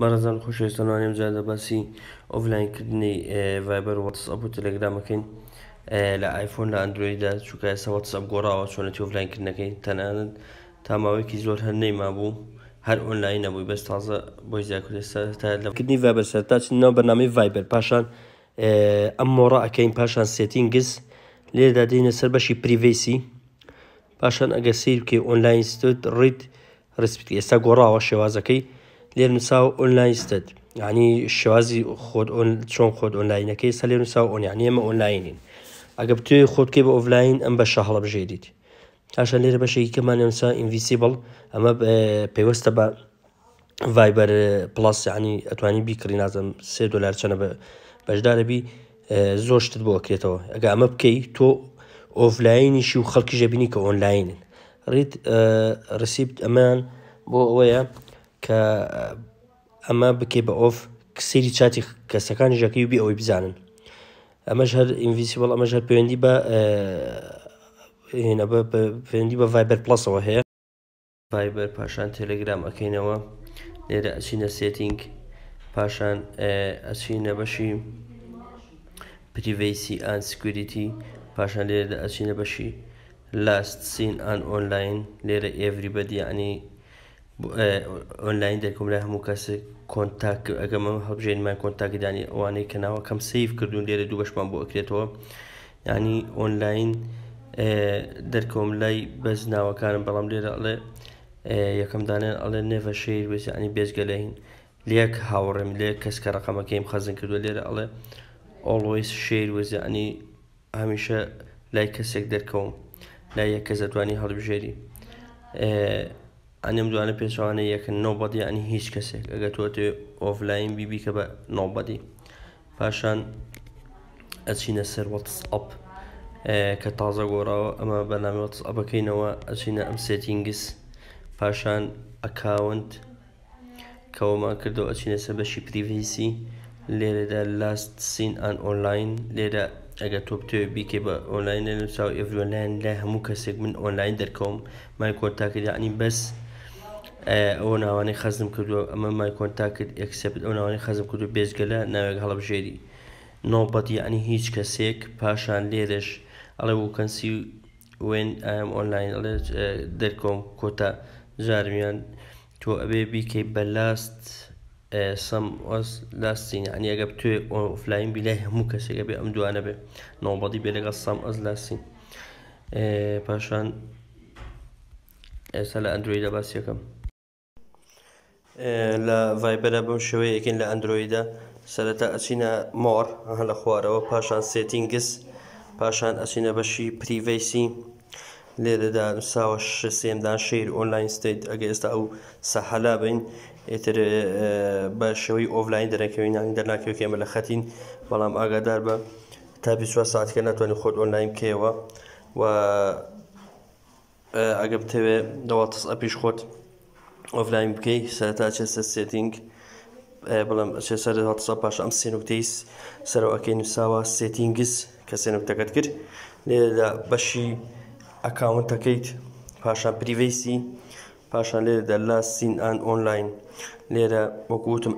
بەڕزان خۆشەویستانوانێم جادە باسی ئۆڤلاینکردنی ڤایبەر وەتسەپ و تەلەگرامەکەین لە ئایفۆن لە ئەندرویدا چووکە ئێستا وەتسەپ گۆڕاوە چۆنەتی ئۆڤلاینکردنەکەی تەنانەت تاماوەیەکی زۆر هەر نەیما بوو هەر ئۆنلاین نەبووی بەس تازە بۆی زیاکردنی ڤایبەر سەرتا ناو بەنامی ڤایبەر پاشان ئەم مۆڕە ئەەکەین پاشان سێتینگز لێدا دێنە سەر بەشی پریڤیسی پاشان ئەگە سیر بکەی ئۆنلاین ستود ڕیت ڕسپیت ئێستا گۆڕاوە شێوازەکەی لێر نووساو ئۆنلاینستت ینی شوازی خۆت چۆن خۆت ئۆنلاینەکەی سە لێ نووساو ئۆنیانی ئەمە ئۆنلاینین ئەگە توێ خۆتکێ بە ئۆڤلاین ئەم بە شەهڵە بژێریت تاشە لێرە بەشێکی کەمان نووسا ئینڤیسیبل ئەمە پێوەستە بە ڤایبەر پلاس عنی ئەتوانی بیکری نازم سێ دلار چەنە بە بەشدارەبی زۆر شتت بۆ ئەکرێتەوە ئەگە ئەمە بکەی تۆ ئۆفلاینیشی و خەڵکی ژەبینی کە ئۆنلاینن ڕیت ڕسیبت ئەمان بۆ ئەوەیە کە ئەمە بکێ بە ئۆف کسری چاتی کەسەکان ژەکەی و بی ئەوی بزانن ئەمەش هەر ئینڤیسیبل ئەمەش هەر پەیوەندی بە هێنە پەیوەندی بە ڤایبەر پلسەوە هەیە ڤایبەر پاشان تەلەگرام ئەەکەینەوە لێرە ئەچینە سێتینگ پاشان ئەچینە بەشی پریڤیسی ئەن سکوریتی پاشان لێرە ئەچینە بەشی لاست سین ئەن ئۆنلاین لێرە ئێڤری بەدیانی ئۆنلاین دەکەم لای هەموو کەسێک کۆنتاک ئەگەمە هەڵبژێنمان کۆنتاکدانی ئەوانەی کەناوە کەم سیف کردوون لێرە دوو بەشمان بۆ ئەکرێتەوە ینی ئۆنلاین دەرکۆم لای بەز ناوەکانم بەڵام لێرە ئەڵێ یەکەمدانێن ئەڵێ نێڤە شیر بێسیانی بێزگەلین لێک هاوڕێم لێ کەس کە ڕقەمەکەیم خەزن کردو لێرە ئەڵێ ئۆڵۆیس شیر وەزیانی هەمیشە لای کەسێک دەرکەوم لای یەک کەس دەتوانی هەڵبژێری ئەنم دوانە پێچوانە یەکن نۆبەتی ئەنی هیچ کەسێک ئەگە تۆ تێ ئۆفلاین بیبی کە بە نۆبەتی پاشان ئەچینە سەر وەتس ئەپ کە تازە گۆڕاوە ئەمە بەنامە وەتس ئەپەکەینەوە ئەچینە ئەم سێتینگس پاشان ئەکاونت کەەوەما کردەوە ئەچینە سە بەشی پریڤیسی لێرەدا لاست سین ئەن ئۆنلاین لێرە ئەگە تۆ بتێ بیکێ بە ئۆنلاین لە نووساو ئڤلۆلاین لای هەموو کەسێک من ئۆنلاین دەرکەوم مای کۆتاکردیانی يعني بەس ئەو ناوانەی خەزم کردو ئەمە مای کۆنتا کرد ئەکسپت ئەو ناوانەی خەزم کردو بێزگەلە ناوێک هەڵبژێری نۆبەتی ئەنی هیچ کەسێک پاشان لێرش ئەڵێ وکەنسی وێن ئەم ئۆنلاین ئەڵێ دەرکۆم کۆتا جارمیان تۆ ئەبێ بیکەی بە لاست سم ئۆس لاستین ئەنی ئەگە توێ ئۆفلاین بیلای هەموو کەسێکە بێ ئەم دوانە بێ نۆبەتی بێ لەگەڵ سام ئەس لاستین پاشان ئێستا لە ئەندروی دەباسیەکەم لە ڤایبەرە بەم شوەیەکن لە ئەندرویدا سەرەتا ئەچینە مۆر هە لە خوارەوە پاشان سێتینگس پاشان ئەچینە بەشی پریڤیسی لێرەدا ساوە سێمدان شیر ئۆنلاین ستیت ئەگە ئێستا ئەو سەحەلا بین ئێتر بە شەوەی ئۆڤلاین دەرەکەوینانی دەرناکەوە ئێمە لە خەتین بەڵام ئاگادار بە تا 20 ساعتکە ناتوانانی خۆت ئۆنلاین بکەوە و ئەگە بتەوێت دەوڵ تەس ئەپیش خۆت ئۆفلاین بکەی سەرتا چێسە سێتینگ بڵم چێسەر هەڵسە پاش ئەم سێنوتەیس سەرەوەەکەی نووساوە سێتینگس کە سێنوتەکەت کرد لێدا بەشی ئەکاونتەکەیت پاشان پریڤیسی پاشان لێدا لا سین ئەن ئۆنلاین لێرە وەکوتم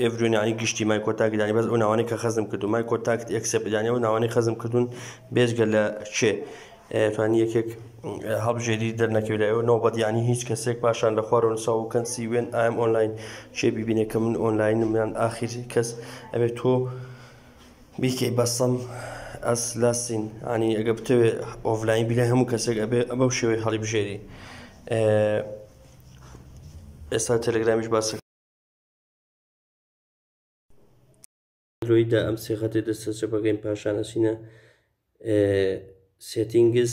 ئێڤرونانی گشتی مای کۆتاکدانی بەس ئەو ناوانەی کە خەزم کردو مای کۆتاکت ئەکسپدانانی و ناوانەی خەزم کردوون بێزگە لە چێ فانی یەکێک هەڵبژێری دەرنەکەوێتەوە نۆبەتیانی هیچ کەسێک پاشان لە خوارۆ نسا و کەنسی وێن ئام ئۆنلاین شێبی بینێککە من ئۆنلاینمیان ئاخری کەس ئەبێت تۆ بیکەی بەسەم ئەس لاسین ئانی ئەگە بتەوێت ئۆڤلاین بیلە هەموو کەسێک ئەبێ ئەبەو شێوەی هەڵیبژێری ئێستا تەلگرامیش باسەکە لۆیدا ئەم سێخەتێ دەستەچە بەگەین پاشانەسینە سێتینگز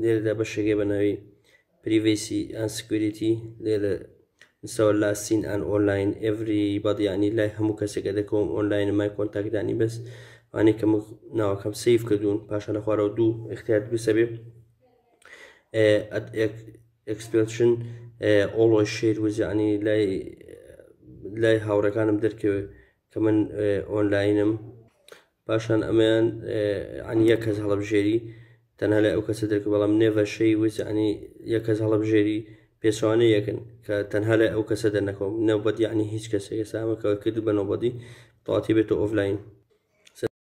لێرەدا بەشێگێ بەناوی پریڤسی ئەن سکوریتی لێرە سەوە لا سین ئەن ئۆنلاین ئەڤری بەدیانی لای هەموو کەسێکە دەکەم ئۆنلاین مای کۆنتاکدانی بەس وانێ کەم ناوەکەم سیف کردوون پاشە لە خوارەوە دوو اختیار بسەبێ ئەکسپشن ئۆڵۆ شیر وزیانی لای لای هاوڕەکانم دەرکەوێ کە من ئۆنلاینم پاشان ئەمەیان ئەنیە کەس هەڵبژێری تنها لای ئەو کەسە دەکە بەڵام نێڤە شەی وس عنی یە کەس هەڵە بژێری پێشوانە یەکن کە تەنها لای ئەو کەسە دەنەکەم نەوبەت یعنی هیچ کەس ئێستا ئەمە بە نەوبەتی تااتی بێتە ئۆفلاین